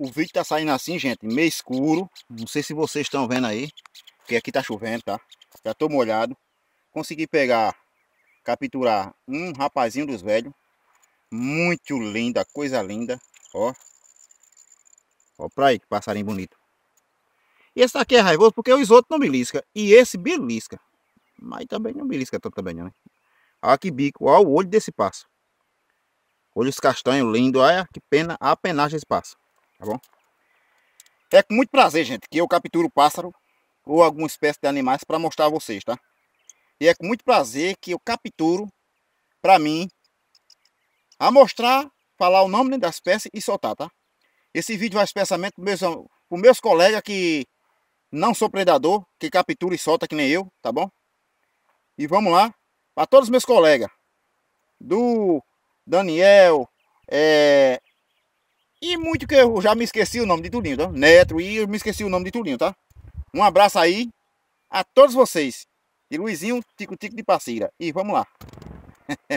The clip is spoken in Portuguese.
O vídeo tá saindo assim, gente, meio escuro. Não sei se vocês estão vendo aí, porque aqui tá chovendo, tá? Já tô molhado. Consegui pegar, capturar um rapazinho dos velhos. Muito linda, coisa linda. Ó. Ó pra aí, que passarinho bonito. E esse daqui é raivoso porque os outros não belisca. E esse belisca. Mas também não belisca tanto também, não, né? Olha que bico, olha o olho desse passo. Olhos castanhos lindo, olha que pena, a penagem desse passo tá bom? É com muito prazer, gente, que eu capturo pássaro ou alguma espécie de animais para mostrar a vocês, tá? E é com muito prazer que eu capturo para mim a mostrar, falar o nome da espécie e soltar, tá? Esse vídeo vai especialmente para meus, meus colegas que não sou predador, que captura e solta que nem eu, tá bom? E vamos lá, para todos meus colegas, do Daniel, é, e muito que eu já me esqueci o nome de Tulinho tá? Neto, e eu me esqueci o nome de Tulinho tá? Um abraço aí a todos vocês. e Luizinho, Tico Tico de parceira E vamos lá.